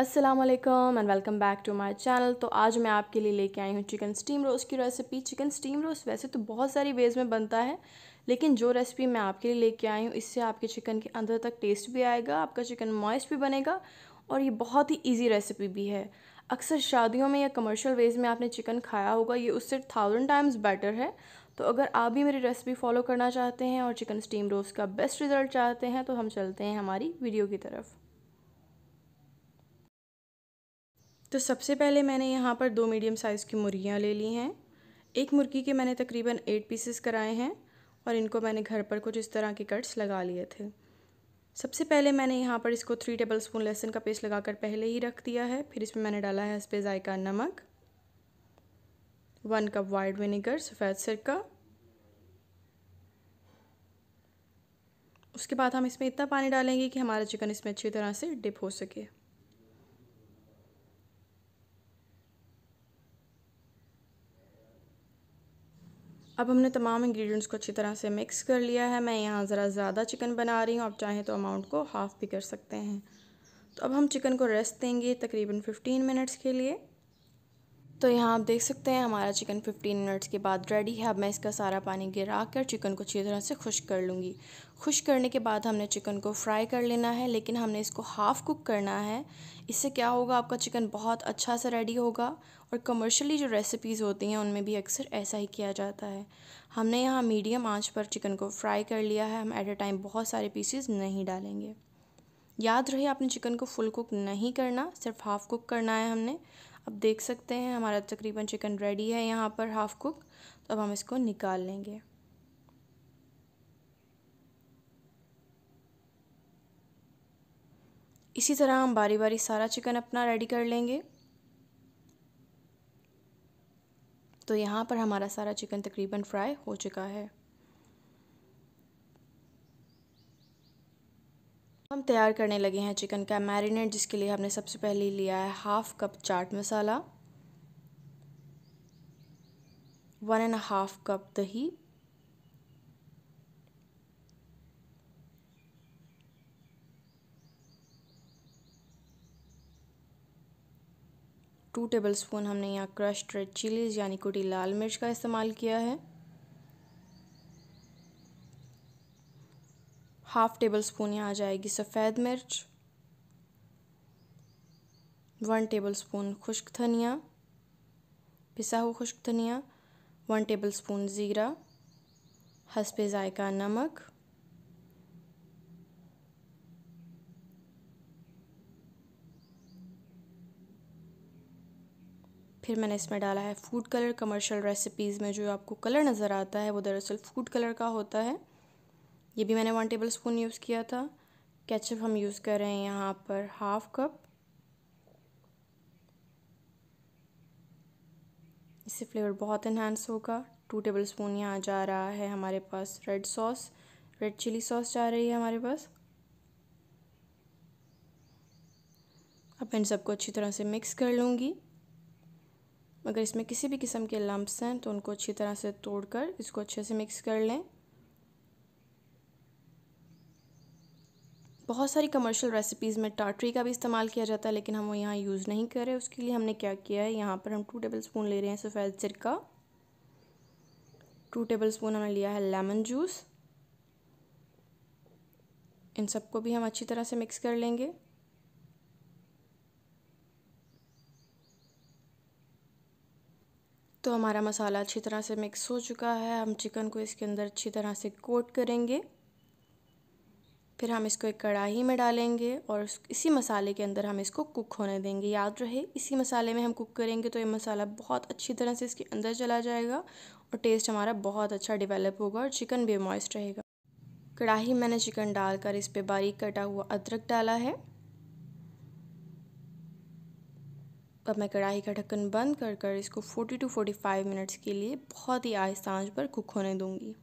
Aslam and welcome back to my channel तो आज मैं आपके लिए लेके आई हूँ चिकन स्टीम रोस्ट की रेसिपी चिकन स्टीम रोस्ट वैसे तो बहुत सारी वेज़ में बनता है लेकिन जो रेसिपी मैं आपके लिए लेके आई हूँ इससे आपके चिकन के अंदर तक टेस्ट भी आएगा आपका चिकन मॉइस्ट भी बनेगा और ये बहुत ही ईजी रेसिपी भी है अक्सर शादियों में या कमर्शियल वेज़ में आपने चिकन खाया होगा ये उससे थाउजेंड टाइम्स बेटर है तो अगर आप भी मेरी रेसिपी फॉलो करना चाहते हैं और चिकन स्टीम रोस्ट का बेस्ट रिज़ल्ट चाहते हैं तो हम चलते हैं हमारी वीडियो की तरफ़ तो सबसे पहले मैंने यहाँ पर दो मीडियम साइज़ की मुर्गियाँ ले ली हैं एक मुर्गी के मैंने तकरीबन एट पीसेस कराए हैं और इनको मैंने घर पर कुछ इस तरह के कट्स लगा लिए थे सबसे पहले मैंने यहाँ पर इसको थ्री टेबल स्पून लहसुन का पेस्ट लगाकर पहले ही रख दिया है फिर इसमें मैंने डाला है हंसपे जायका नमक वन कप वाइट विनेगर सफ़ेद सिरका उसके बाद हम इसमें इतना पानी डालेंगे कि हमारा चिकन इसमें अच्छी तरह से डिप हो सके अब हमने तमाम इंग्रेडिएंट्स को अच्छी तरह से मिक्स कर लिया है मैं यहाँ ज़रा ज़्यादा चिकन बना रही हूँ आप चाहें तो अमाउंट को हाफ़ भी कर सकते हैं तो अब हम चिकन को रेस्ट देंगे तकरीबन 15 मिनट्स के लिए तो यहाँ आप देख सकते हैं हमारा चिकन 15 मिनट्स के बाद रेडी है अब मैं इसका सारा पानी गिरा कर चिकन को अच्छी तरह से खुश कर लूँगी खुश करने के बाद हमने चिकन को फ्राई कर लेना है लेकिन हमने इसको हाफ़ कुक करना है इससे क्या होगा आपका चिकन बहुत अच्छा सा रेडी होगा और कमर्शली जो रेसिपीज़ होती हैं उनमें भी अक्सर ऐसा ही किया जाता है हमने यहाँ मीडियम आँच पर चिकन को फ्राई कर लिया है हम एट अ टाइम बहुत सारे पीसीज नहीं डालेंगे याद रहे आपने चिकन को फुल कुक नहीं करना सिर्फ हाफ़ कुक करना है हमने अब देख सकते हैं हमारा तकरीबन चिकन रेडी है यहाँ पर हाफ़ कुक तो अब हम इसको निकाल लेंगे इसी तरह हम बारी बारी सारा चिकन अपना रेडी कर लेंगे तो यहाँ पर हमारा सारा चिकन तकरीबन फ्राई हो चुका है हम तैयार करने लगे हैं चिकन का मैरिनेट जिसके लिए हमने सबसे पहले लिया है half cup chaat masala one and half cup दही टू टेबलस्पून हमने यहाँ क्रश्ड रेड चिलीज़ यानी कुटी लाल मिर्च का इस्तेमाल किया है हाफ़ टेबल स्पून यहाँ जाएगी सफ़ेद मिर्च वन टेबल स्पून खुश्क धनिया पिसा हुआ खुश्क धनिया वन टेबल स्पून ज़ीरा हंसपे जायका नमक फिर मैंने इसमें डाला है फूड कलर कमर्शियल रेसिपीज़ में जो आपको कलर नज़र आता है वो दरअसल फूड कलर का होता है ये भी मैंने वन टेबल स्पून यूज़ किया था केचप हम यूज़ कर रहे हैं यहाँ पर हाफ कप इससे फ्लेवर बहुत इन्हांस होगा टू टेबल स्पून यहाँ जा रहा है हमारे पास red sauce red chilli sauce जा रही है हमारे पास अब इन सबको अच्छी तरह से मिक्स कर लूँगी अगर इसमें किसी भी किस्म के लम्ब्स हैं तो उनको अच्छी तरह से तोड़कर इसको अच्छे से मिक्स कर लें बहुत सारी कमर्शियल रेसिपीज़ में टाटरी का भी इस्तेमाल किया जाता है लेकिन हम वो यहाँ यूज़ नहीं कर रहे उसके लिए हमने क्या किया है यहाँ पर हम टू टेबल स्पून ले रहे हैं सफ़ेद सिरका टू टेबल स्पून हमने लिया है लेमन जूस इन सबको भी हम अच्छी तरह से मिक्स कर लेंगे तो हमारा मसाला अच्छी तरह से मिक्स हो चुका है हम चिकन को इसके अंदर अच्छी तरह से कोट करेंगे फिर हम इसको एक कढ़ाई में डालेंगे और इसी मसाले के अंदर हम इसको कुक होने देंगे याद रहे इसी मसाले में हम कुक करेंगे तो ये मसाला बहुत अच्छी तरह से इसके अंदर चला जाएगा और टेस्ट हमारा बहुत अच्छा डिवेलप होगा और चिकन भी मॉइस्ट रहेगा कढ़ाई मैंने चिकन डालकर इस पर बारीक कटा हुआ अदरक डाला है अब मैं कढ़ाई का ढक्कन बंद कर कर इसको 40 टू 45 मिनट्स के लिए बहुत ही आहिस्ता आंच पर कुक होने दूंगी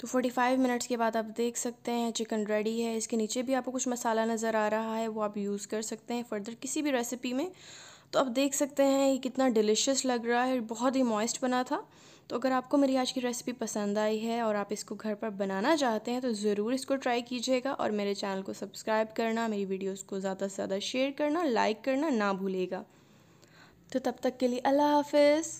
तो 45 मिनट्स के बाद आप देख सकते हैं चिकन रेडी है इसके नीचे भी आपको कुछ मसाला नज़र आ रहा है वो आप यूज़ कर सकते हैं फर्दर किसी भी रेसिपी में तो आप देख सकते हैं ये कितना डिलिशियस लग रहा है बहुत ही मॉइस्ट बना था तो अगर आपको मेरी आज की रेसिपी पसंद आई है और आप इसको घर पर बनाना चाहते हैं तो ज़रूर इसको ट्राई कीजिएगा और मेरे चैनल को सब्सक्राइब करना मेरी वीडियोज़ को ज़्यादा से ज़्यादा शेयर करना लाइक करना ना भूलेगा तो तब तक के लिए अल्लाह हाफिज़